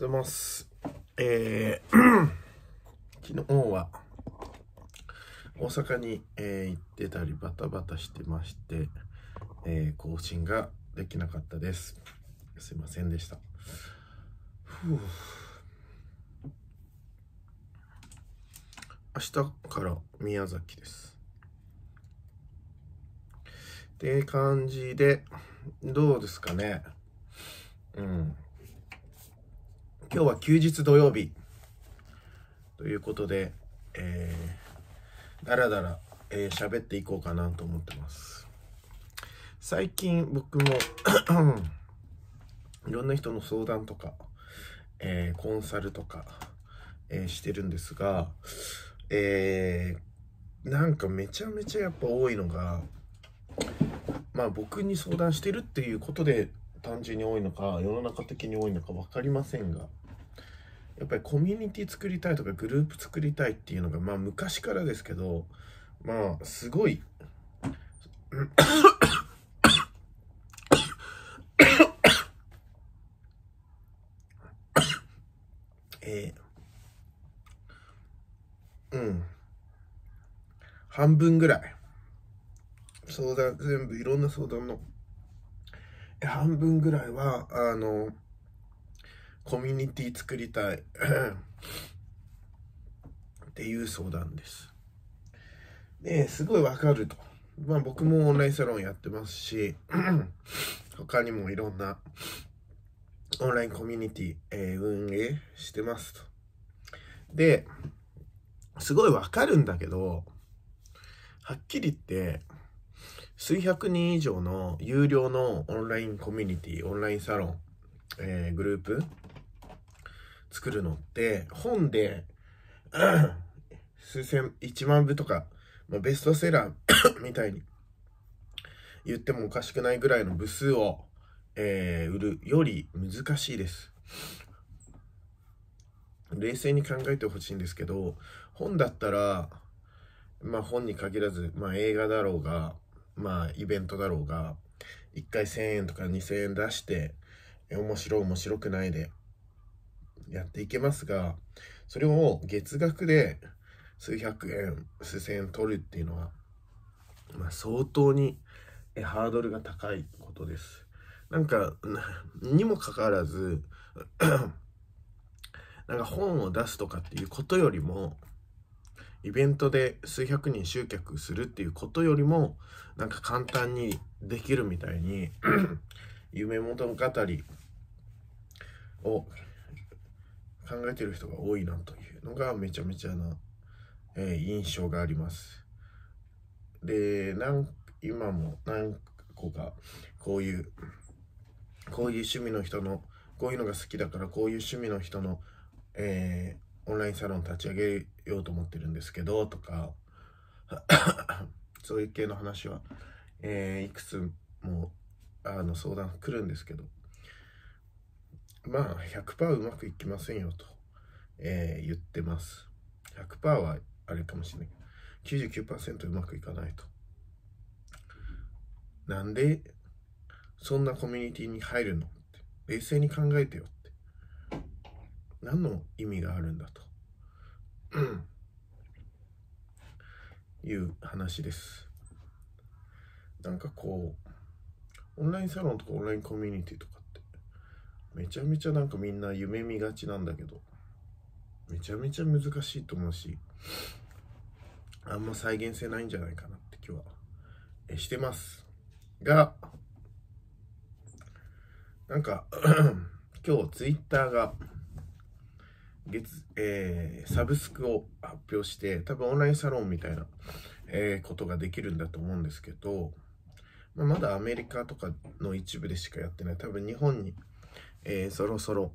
ごます。えー、昨日は大阪に、えー、行ってたりバタバタしてまして、えー、更新ができなかったです。すいませんでした。明日から宮崎です。って感じで、どうですかね。うん。今日は休日土曜日ということで、えー、だらだら、えー、喋っていこうかなと思ってます。最近僕も いろんな人の相談とか、えー、コンサルとか、えー、してるんですが、えー、なんかめちゃめちゃやっぱ多いのが、まあ僕に相談してるっていうことで単純に多いのか世の中的に多いのか分かりませんがやっぱりコミュニティ作りたいとかグループ作りたいっていうのが、まあ昔からですけど、まあすごい、えー、うん。半分ぐらい。相談、全部いろんな相談の、半分ぐらいは、あの、コミュニティ作りたい っていう相談です。ですごいわかると。まあ僕もオンラインサロンやってますし、他にもいろんなオンラインコミュニティ、えー、運営してますと。で、すごいわかるんだけど、はっきり言って、数百人以上の有料のオンラインコミュニティ、オンラインサロン、えー、グループ作るのって本で、うん、数千1万部とか、まあ、ベストセラー みたいに言ってもおかしくないぐらいの部数を、えー、売るより難しいです。冷静に考えてほしいんですけど本だったらまあ本に限らず、まあ、映画だろうがまあイベントだろうが1回1,000円とか2,000円出して面白面白くないでやっていけますが、それを月額で数百円、数千円取るっていうのは、まあ、相当にハードルが高いことです。なんか、にもかかわらず なんか本を出すとかっていうことよりも、イベントで数百人集客するっていうことよりも、なんか簡単にできるみたいに 夢物語を考えてる人が多いなというのがめちゃめちゃな、えー、印象があります。で、なん今も何個かこういう、こういう趣味の人の、こういうのが好きだからこういう趣味の人の、えー、オンラインサロン立ち上げようと思ってるんですけど、とか、そういう系の話は、えー、いくつもあの相談来るんですけど、まあ100%うまくいきませんよと、えー、言ってます。100%はあれかもしれない99%うまくいかないと。なんで、そんなコミュニティに入るのって。冷静に考えてよって。何の意味があるんだと。いう話です。なんかこう、オンラインサロンとかオンラインコミュニティとかめちゃめちゃなんかみんな夢見がちなんだけどめちゃめちゃ難しいと思うしあんま再現性ないんじゃないかなって今日はえしてますがなんか 今日ツイッターが月、えー、サブスクを発表して多分オンラインサロンみたいな、えー、ことができるんだと思うんですけど、まあ、まだアメリカとかの一部でしかやってない多分日本にえー、そろそろ、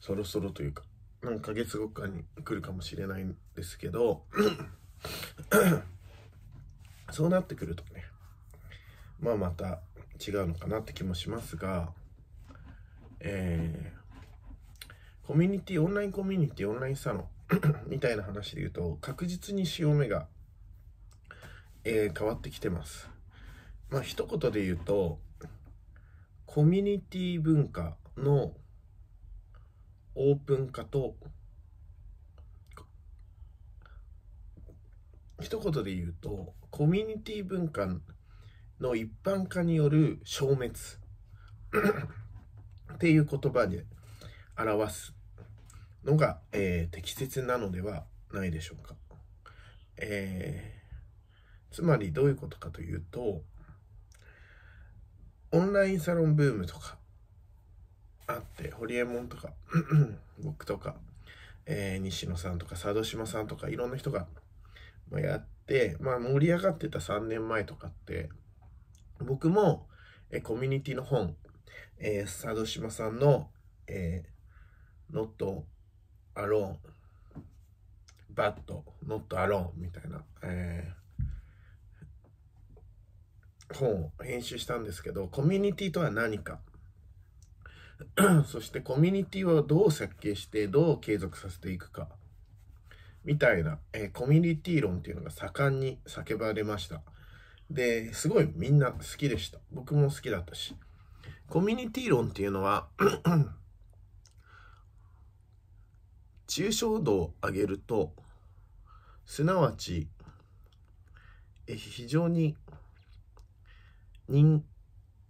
そろそろというか、何ヶ月後かに来るかもしれないんですけど、そうなってくるとね、まあまた違うのかなって気もしますが、えー、コミュニティ、オンラインコミュニティ、オンラインサロン みたいな話で言うと、確実に潮目が、えー、変わってきてます。まあ一言で言うと、コミュニティ文化のオープン化と一言で言うとコミュニティ文化の一般化による消滅 っていう言葉で表すのが、えー、適切なのではないでしょうか。えー、つまりどういうことかというとオンラインサロンブームとかあってホリエモンとか 僕とか、えー、西野さんとか佐渡島さんとかいろんな人がやって、まあ、盛り上がってた3年前とかって僕も、えー、コミュニティの本、えー、佐渡島さんの「えー、Not Alone」「But Not Alone」みたいな、え本を編集したんですけど、コミュニティとは何か。そしてコミュニティをどう設計してどう継続させていくかみたいな、えー、コミュニティ論っていうのが盛んに叫ばれましたですごいみんな好きでした僕も好きだったしコミュニティ論っていうのは 抽象度を上げるとすなわち、え非常に人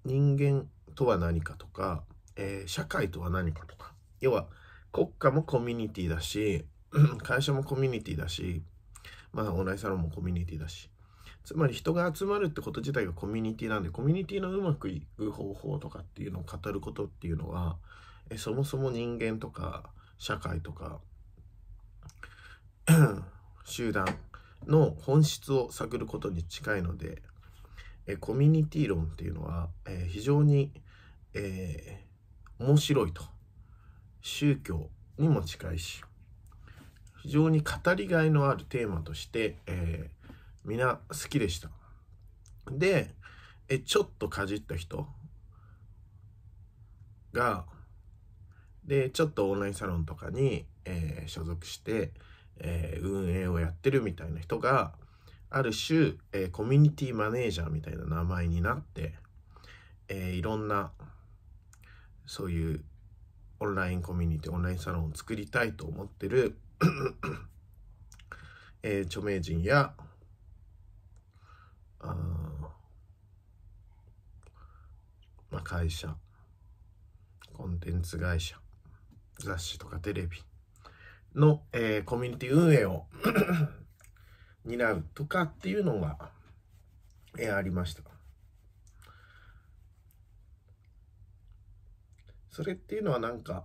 間とは何かとか、えー、社会とは何かとか要は国家もコミュニティだし 会社もコミュニティだしまあオンラインサロンもコミュニティだしつまり人が集まるってこと自体がコミュニティなんでコミュニティのうまくいく方法とかっていうのを語ることっていうのはえそもそも人間とか社会とか 集団の本質を探ることに近いのでえコミュニティ論っていうのは、え非常に、えー、面白いと宗教にも近いし非常に語りがいのあるテーマとして、えー、皆好きでした。でえちょっとかじった人がでちょっとオンラインサロンとかに、えー、所属して、えー、運営をやってるみたいな人がある種、えー、コミュニティマネージャーみたいな名前になって、えー、いろんなそういうオンラインコミュニティオンラインサロンを作りたいと思ってるえー、著名人やあ、まあ、会社コンテンツ会社雑誌とかテレビの、えー、コミュニティ運営を担うとかっていうのが、えありました。それっていうのはなんか、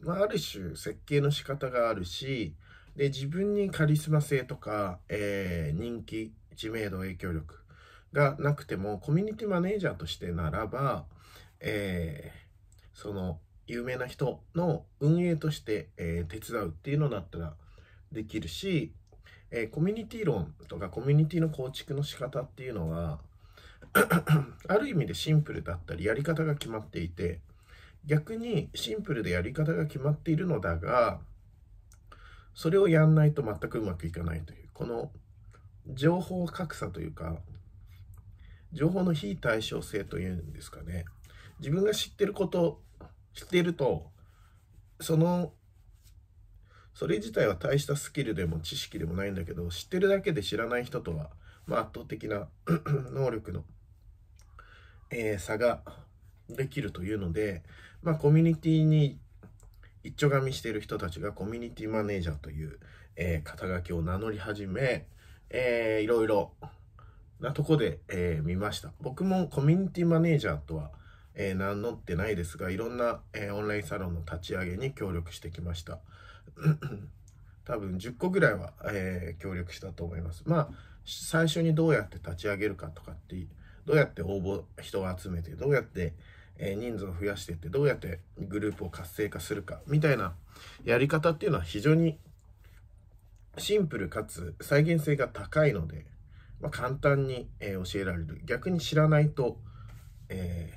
まあ、ある種設計の仕方があるしで自分にカリスマ性とか、えー、人気知名度影響力がなくてもコミュニティマネージャーとしてならば、えー、その有名な人の運営として、えー、手伝うっていうのだったらできるしえー、コミュニティ論とかコミュニティの構築の仕方っていうのは ある意味でシンプルだったりやり方が決まっていて逆にシンプルでやり方が決まっているのだがそれをやんないと全くうまくいかないというこの情報格差というか情報の非対称性というんですかね自分が知ってること知っているとそのそれ自体は大したスキルでも知識でもないんだけど知ってるだけで知らない人とは、まあ、圧倒的な 能力の、えー、差ができるというので、まあ、コミュニティに一丁噛みしている人たちがコミュニティマネージャーという、えー、肩書きを名乗り始め、えー、いろいろなとこで、えー、見ました僕もコミュニティマネージャーとは、えー、名乗ってないですがいろんな、えー、オンラインサロンの立ち上げに協力してきました 多分10個ぐらいは、えー、協力したと思います。まあ、最初にどうやって立ち上げるかとかって、どうやって応募、人を集めて、どうやって、えー、人数を増やしていって、どうやってグループを活性化するか、みたいなやり方っていうのは非常にシンプルかつ再現性が高いので、まあ、簡単に、えー、教えられる。逆に知らないと、え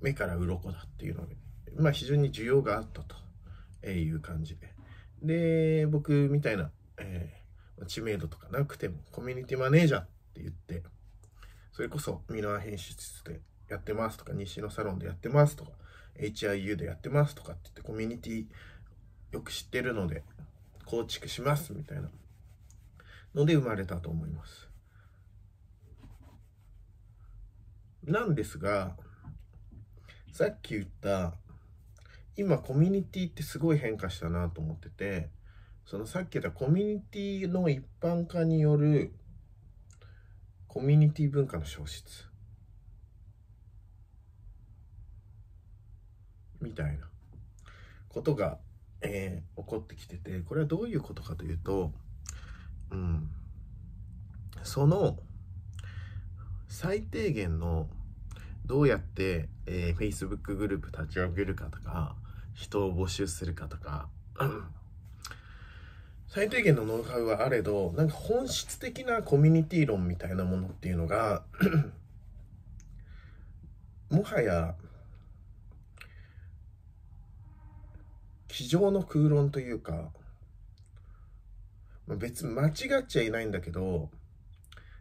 ー、目から鱗だっていうので、まあ、非常に需要があったと。えー、いう感じで。で、僕みたいな、えー、知名度とかなくても、コミュニティマネージャーって言って、それこそミラー編集室でやってますとか、西のサロンでやってますとか、HIU でやってますとかって言って、コミュニティよく知ってるので、構築しますみたいなので生まれたと思います。なんですが、さっき言った今コミュニティってすごい変化したなと思っててそのさっき言ったコミュニティの一般化によるコミュニティ文化の消失みたいなことが、えー、起こってきててこれはどういうことかというと、うん、その最低限のどうやって、えー、Facebook グループ立ち上げるかとか人を募集するかとか、最低限のノウハウはあれど、なんか本質的なコミュニティ論みたいなものっていうのが もはや、机上の空論というか、別に間違っちゃいないんだけど、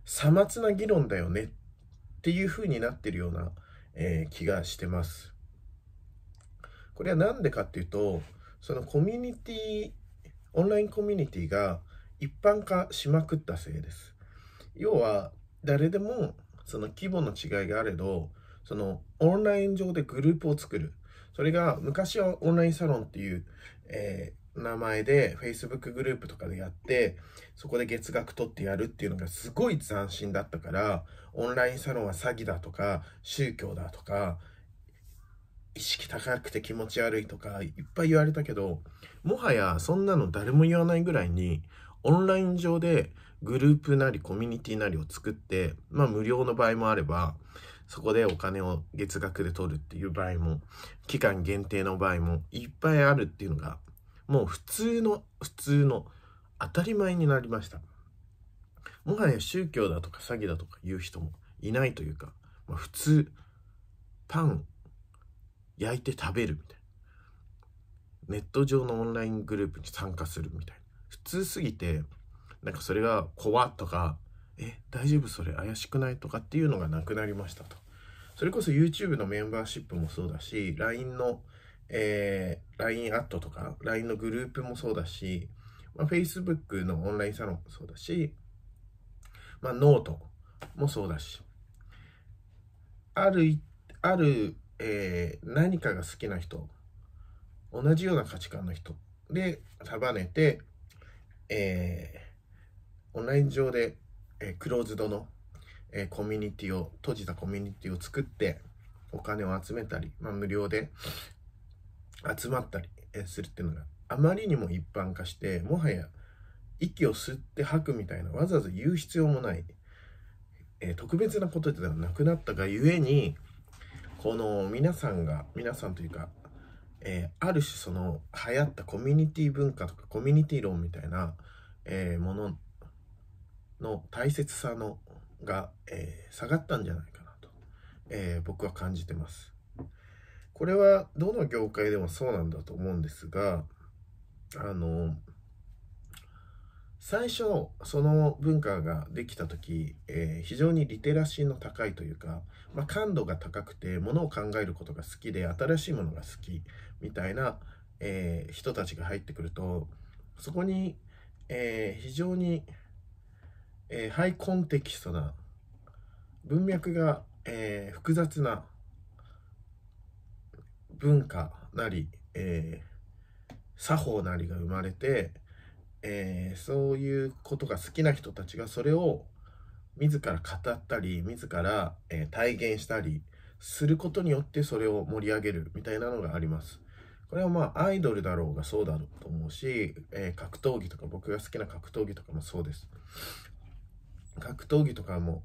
さまつな議論だよねっていうふうになってるような、えー、気がしてます。これは何でかっていうとそのコミュニティオンラインコミュニティが一般化しまくったせいです要は誰でもその規模の違いがあれどそのオンライン上でグループを作るそれが昔はオンラインサロンっていう、えー、名前で Facebook グループとかでやってそこで月額取ってやるっていうのがすごい斬新だったからオンラインサロンは詐欺だとか宗教だとか意識高くて気持ち悪いとかいっぱい言われたけど、もはやそんなの誰も言わないぐらいに、オンライン上でグループなりコミュニティなりを作って、まあ無料の場合もあれば、そこでお金を月額で取るっていう場合も、期間限定の場合もいっぱいあるっていうのが、もう普通の、普通の当たり前になりました。もはや宗教だとか詐欺だとか言う人もいないというか、まあ、普通、パン焼いて食べるみたいなネット上のオンライングループに参加するみたいな普通すぎてなんかそれが怖とかえ大丈夫それ怪しくないとかっていうのがなくなりましたとそれこそ YouTube のメンバーシップもそうだし LINE の、えー、LINE アットとか LINE のグループもそうだし、まあ、Facebook のオンラインサロンもそうだし、まあ、ノートもそうだしあるあるえー、何かが好きな人同じような価値観の人で束ねて、えー、オンライン上で、えー、クローズドの、えコミュニティを閉じたコミュニティを作ってお金を集めたり、まあ、無料で集まったり、するっていうのがあまりにも一般化してもはや息を吸って吐くみたいなわざわざ言う必要もない、え特別なことではなくなったがゆえにこの皆さんが皆さんというか、えー、ある種その流行ったコミュニティ文化とかコミュニティ論みたいな、えー、ものの大切さのが、えー、下がったんじゃないかなと、え僕は感じてます。これはどの業界でもそうなんだと思うんですがあの最初その文化ができた時、えー、非常にリテラシーの高いというかまあ、感度が高くて、ものを考えることが好きで、新しいものが好き、みたいな、えー、人たちが入ってくると、そこに、えー、非常に、えー、ハイコンテキストな、文脈が、えー、複雑な文化なり、えー、作法なりが生まれて、えー、そういうことが好きな人たちがそれを自ら語ったり自ら、え体現したりすることによってそれを盛り上げるみたいなのがありますこれはまあアイドルだろうがそうだろうと思うし、えー、格闘技とか僕が好きな格闘技とかもそうです格闘技とかも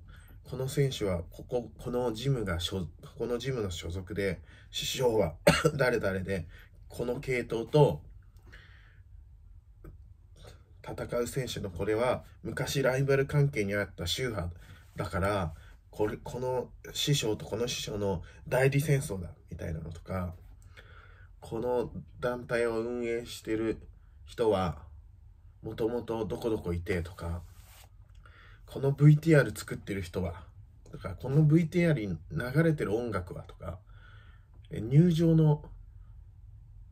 この選手はこここのジムがここのジムの所属で師匠は 誰々でこの系統と戦う選手のこれは昔ライバル関係にあった宗派だからこれこの師匠とこの師匠の代理戦争だみたいなのとかこの団体を運営してる人はもともとどこどこいてとかこの VTR 作ってる人はとかこの VTR に流れてる音楽はとか入場の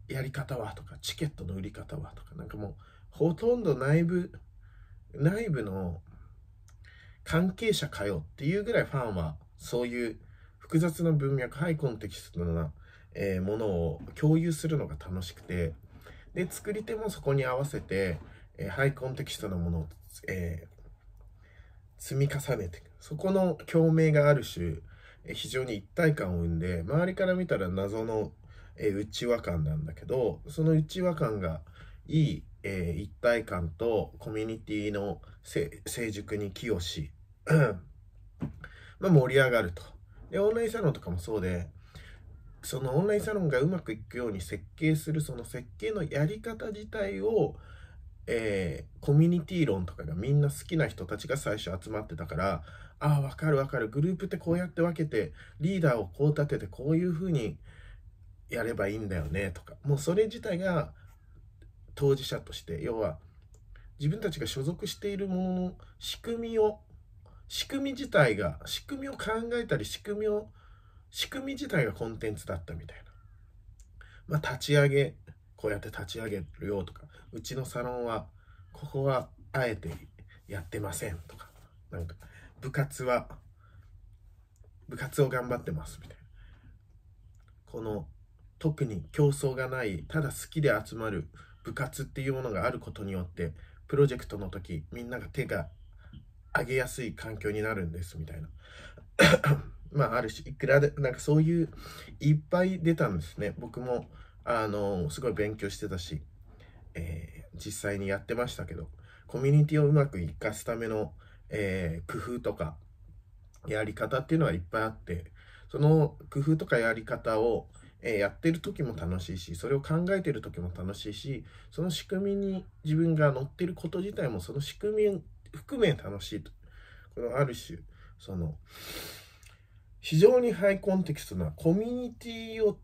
やり方はとかチケットの売り方はとかなんかもうほとんど内部、内部の関係者かよっていうぐらいファンはそういう複雑な文脈、ハイコンテキストな、えものを共有するのが楽しくて、で、作り手もそこに合わせて、えハイコンテキストなものを、えー、積み重ねていく。そこの共鳴がある種、え非常に一体感を生んで、周りから見たら謎の、え内輪感なんだけど、その内輪感が、いい、えー、一体感とコミュニティの成熟に寄与し、まあ、盛り上がると。で、オンラインサロンとかもそうで、そのオンラインサロンがうまくいくように設計するその設計のやり方自体を、えー、コミュニティ論とかがみんな好きな人たちが最初集まってたからああ分かる分かるグループってこうやって分けてリーダーをこう立ててこういうふうにやればいいんだよねとかもうそれ自体が当事者として要は自分たちが所属しているものの仕組みを仕組み自体が仕組みを考えたり仕組みを仕組み自体がコンテンツだったみたいなまあ立ち上げこうやって立ち上げるよとかうちのサロンはここはあえてやってませんとかなんか部活は部活を頑張ってますみたいなこの特に競争がないただ好きで集まる部活っていうものがあることによってプロジェクトの時みんなが手が上げやすい環境になるんですみたいな まああるしいくらでなんかそういういっぱい出たんですね僕もあのすごい勉強してたし、えー、実際にやってましたけどコミュニティをうまく生かすための、えー、工夫とかやり方っていうのはいっぱいあってその工夫とかやり方をえやってる時も楽しいし、それを考えてる時も楽しいし、その仕組みに自分が乗ってること自体もその仕組み含め楽しいと。このある種、その、非常にハイコンテキストなコミュニティを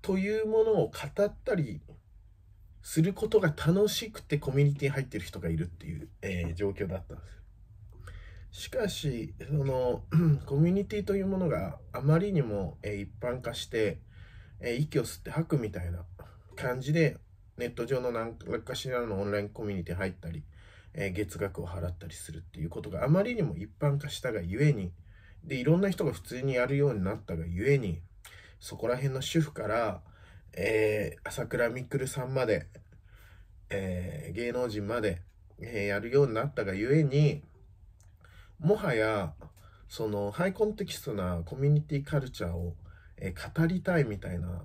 というものを語ったりすることが楽しくてコミュニティに入ってる人がいるっていう、えー、状況だったんです。しかしその コミュニティというものがあまりにも、えー、一般化してえ息を吸って吐くみたいな感じで、ネット上の何かしらのオンラインコミュニティ入ったり、え月額を払ったりするっていうことがあまりにも一般化したがゆえに、で、いろんな人が普通にやるようになったがゆえに、そこら辺の主婦から、えー、朝倉未来さんまで、えー、芸能人まで、えー、やるようになったがゆえに、もはや、その、ハイコンテキストなコミュニティカルチャーをえー、語りたいみたいな、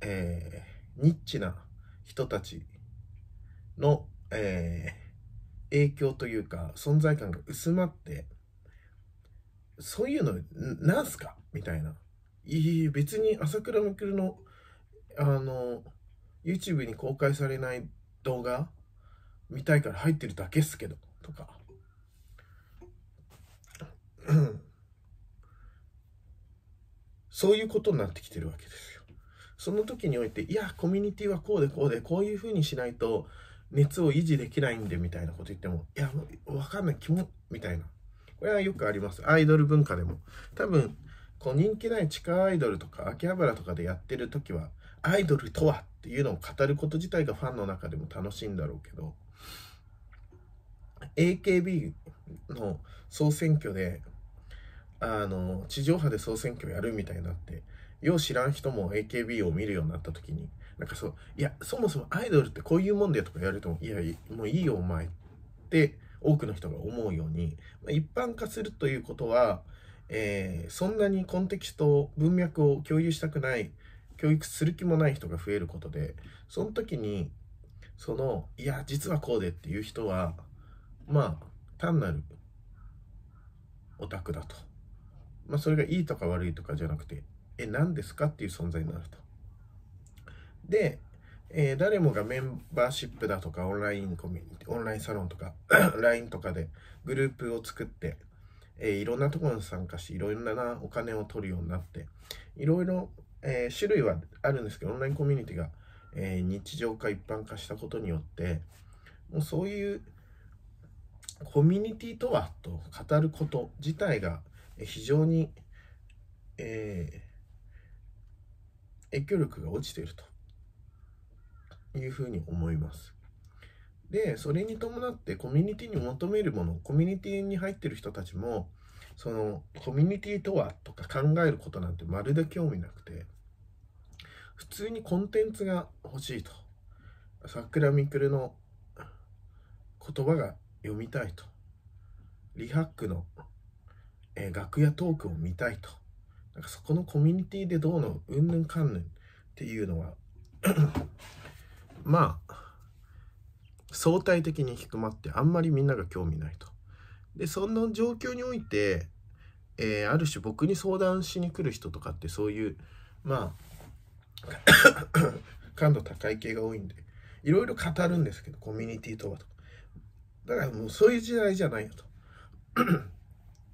えー、ニッチな人たちの、えー、影響というか存在感が薄まってそういうのなんすかみたいな。いい別に朝倉未来のあの YouTube に公開されない動画見たいから入ってるだけっすけどとか。そういうことになってきてるわけですよ。その時において、いや、コミュニティはこうでこうで、こういうふうにしないと熱を維持できないんで、みたいなこと言っても、いや、わかんない、気もみたいな。これはよくあります。アイドル文化でも。多分、こう人気ない地下アイドルとか秋葉原とかでやってる時は、アイドルとはっていうのを語ること自体がファンの中でも楽しいんだろうけど、AKB の総選挙であの、地上波で総選挙やるみたいになって、よう知らん人も AKB を見るようになった時に、なんかそう、いや、そもそもアイドルってこういうもんだよとか言われても、いや、もういいよお前って多くの人が思うように、ま一般化するということは、えー、そんなにコンテキスト、文脈を共有したくない、教育する気もない人が増えることで、その時に、その、いや、実はこうでっていう人は、まあ、単なるオタクだと。まあ、それがいいとか悪いとかじゃなくて、え、何ですかっていう存在になると。で、えー、誰もがメンバーシップだとか、オンラインコミュニティ、オンラインサロンとか、LINE とかでグループを作って、えー、いろんなところに参加し、いろんなお金を取るようになって、いろいろ、えー、種類はあるんですけど、オンラインコミュニティが、え日常化、一般化したことによって、もうそういうコミュニティとはと語ること自体が非常に、えー、影響力が落ちているというふうに思います。で、それに伴ってコミュニティに求めるもの、コミュニティに入ってる人たちも、そのコミュニティとはとか考えることなんてまるで興味なくて、普通にコンテンツが欲しいと。桜みくるの言葉が読みたいと。リハックのえー、楽屋トークを見たいと。なんかそこのコミュニティでどうの、うんぬんかんぬんっていうのはまあ、相対的に低まってあんまりみんなが興味ないと。で、その状況において、えー、ある種僕に相談しに来る人とかってそういう、まあ 感度高い系が多いんで、いろいろ語るんですけど、コミュニティとはと。だからもうそういう時代じゃないよと。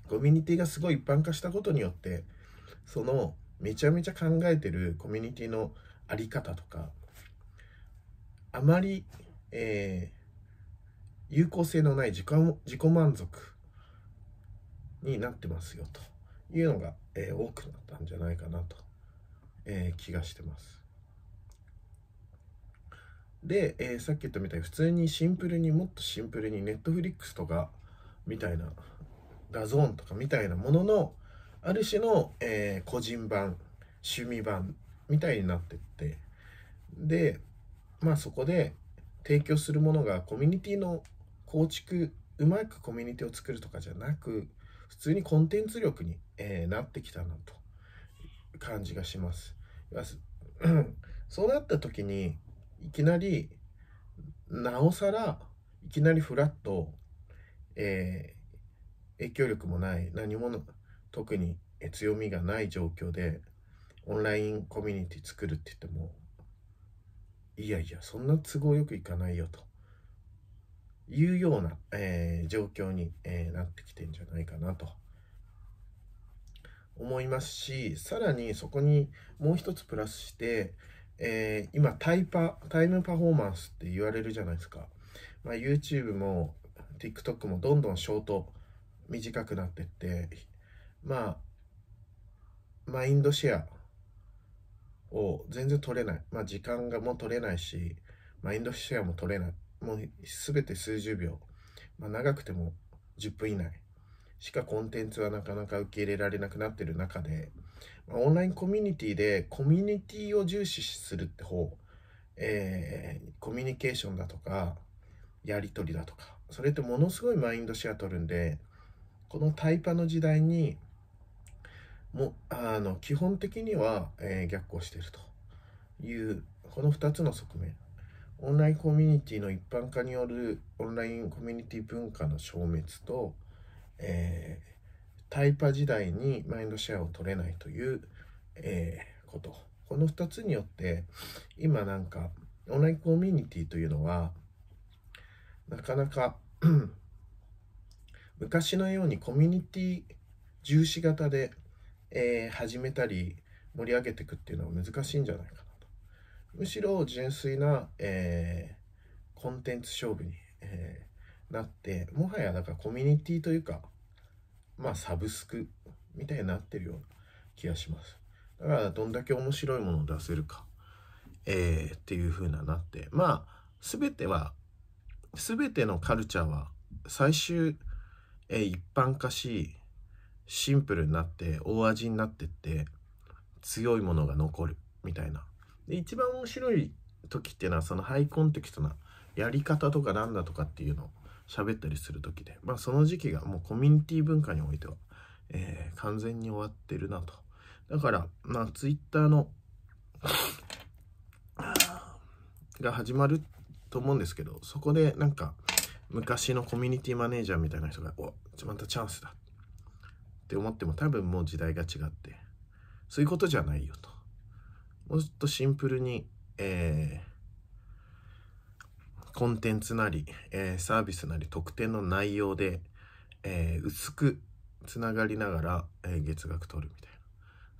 コミュニティがすごい一般化したことによってそのめちゃめちゃ考えてるコミュニティの在り方とかあまり、えー、有効性のない自己自己満足になってますよというのが、えー、多くなったんじゃないかなと、えー、気がしてます。で、えー、さっき言ったみたいに普通にシンプルにもっとシンプルに Netflix とかみたいなダゾーンとかみたいなもののある種の、えー、個人版趣味版みたいになってってでまあそこで提供するものがコミュニティの構築うまくコミュニティを作るとかじゃなく普通にコンテンツ力に、えー、なってきたなと感じがします。そうなった時にいきなりなおさらいきなりフラット、え影響力もない何も特に強みがない状況でオンラインコミュニティ作るって言ってもいやいやそんな都合よくいかないよというような、えー、状況に、えー、なってきてんじゃないかなと思いますしさらにそこにもう一つプラスして、えー、今タイパタイムパフォーマンスって言われるじゃないですか、まあ、YouTube も TikTok もどんどんショート短くなってってまあマインドシェアを全然取れない、まあ、時間がもう取れないしマインドシェアも取れないもう全て数十秒、まあ、長くても10分以内しかコンテンツはなかなか受け入れられなくなってる中で、まあ、オンラインコミュニティでコミュニティを重視するって方、えー、コミュニケーションだとかやり取りだとかそれってものすごいマインドシェア取るんでこのタイパの時代にもあの基本的には、えー、逆行しているというこの2つの側面オンラインコミュニティの一般化によるオンラインコミュニティ文化の消滅と、えー、タイパ時代にマインドシェアを取れないという、えー、ことこの2つによって今なんかオンラインコミュニティというのはなかなか昔のようにコミュニティ重視型で、えー、始めたり盛り上げていくっていうのは難しいんじゃないかなとむしろ純粋な、えー、コンテンツ勝負に、えー、なってもはやだからコミュニティというかまあサブスクみたいになってるような気がしますだからどんだけ面白いものを出せるか、えっていう風ななってまあ全ては全てのカルチャーは最終え一般化しシンプルになって大味になってって強いものが残るみたいなで一番面白い時っていうのはそのハイコンテキストなやり方とかなんだとかっていうのを喋ったりする時でまあその時期がもうコミュニティ文化においては、えー、完全に終わってるなとだからまあツイッターの が始まると思うんですけどそこでなんか昔のコミュニティマネージャーみたいな人が「おまたチャンスだ」って思っても多分もう時代が違ってそういうことじゃないよともうちょっとシンプルに、えー、コンテンツなり、えー、サービスなり特典の内容で、えー、薄くつながりながら、え月額取るみたいな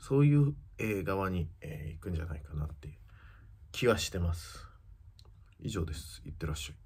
そういう、え側に、え行くんじゃないかなっていう気はしてます以上ですいってらっしゃい